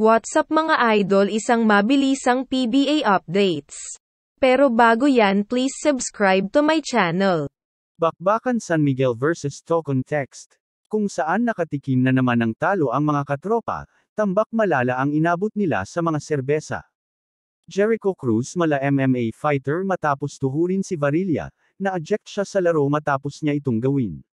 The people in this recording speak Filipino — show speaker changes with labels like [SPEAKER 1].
[SPEAKER 1] What's up mga idol isang mabilisang PBA updates. Pero bago yan please subscribe to my channel.
[SPEAKER 2] Bakbakan San Miguel vs. Tocon Text. Kung saan nakatikim na naman ng talo ang mga katropa, tambak malala ang inabot nila sa mga serbesa. Jericho Cruz mala MMA fighter matapos tuhurin si Varilla, na-eject siya sa laro matapos niya itong gawin.